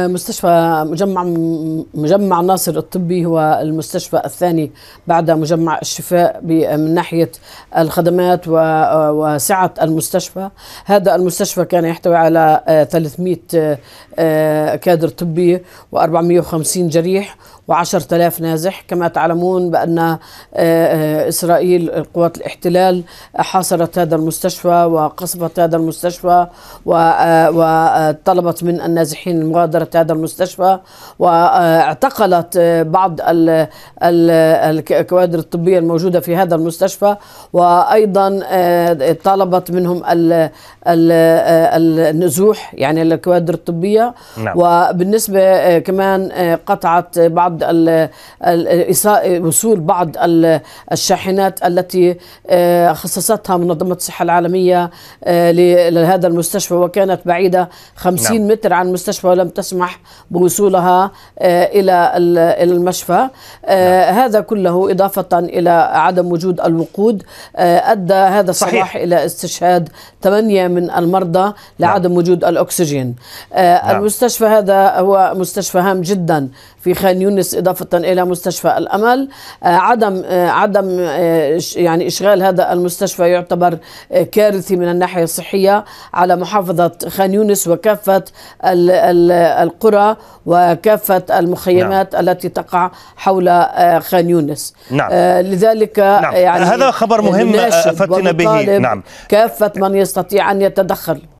مستشفى مجمع مجمع ناصر الطبي هو المستشفى الثاني بعد مجمع الشفاء من ناحيه الخدمات وسعه المستشفى، هذا المستشفى كان يحتوي على 300 آه، آه، كادر طبي و450 جريح و10000 نازح، كما تعلمون بان آه، اسرائيل قوات الاحتلال حاصرت هذا المستشفى وقصفت هذا المستشفى وطلبت من النازحين المغادره ادارت هذا المستشفى واعتقلت بعض الكوادر الطبيه الموجوده في هذا المستشفى وايضا آه، طلبت منهم النزوح يعني الكوادر الطبيه نعم. وبالنسبه آه، كمان آه، قطعت بعض وصول بعض الشاحنات التي خصصتها منظمه الصحه العالميه لهذا المستشفى وكانت بعيده 50 نعم. متر عن المستشفى ولم تسمح تسمح بوصولها آه، إلى المشفى آه، نعم. هذا كله إضافة إلى عدم وجود الوقود آه، أدى هذا الصباح إلى استشهاد ثمانية من المرضى لعدم نعم. وجود الأكسجين نعم. المستشفى هذا هو مستشفى هام جدا في خان يونس إضافة إلى مستشفى الأمل عدم عدم يعني إشغال هذا المستشفى يعتبر كارثي من الناحية الصحية على محافظة خان يونس وكافة ال ال القرى وكافة المخيمات نعم. التي تقع حول آه، خان يونس نعم. آه، لذلك آه، نعم. يعني هذا خبر مهم أفتنا به نعم. كافة من يستطيع أن يتدخل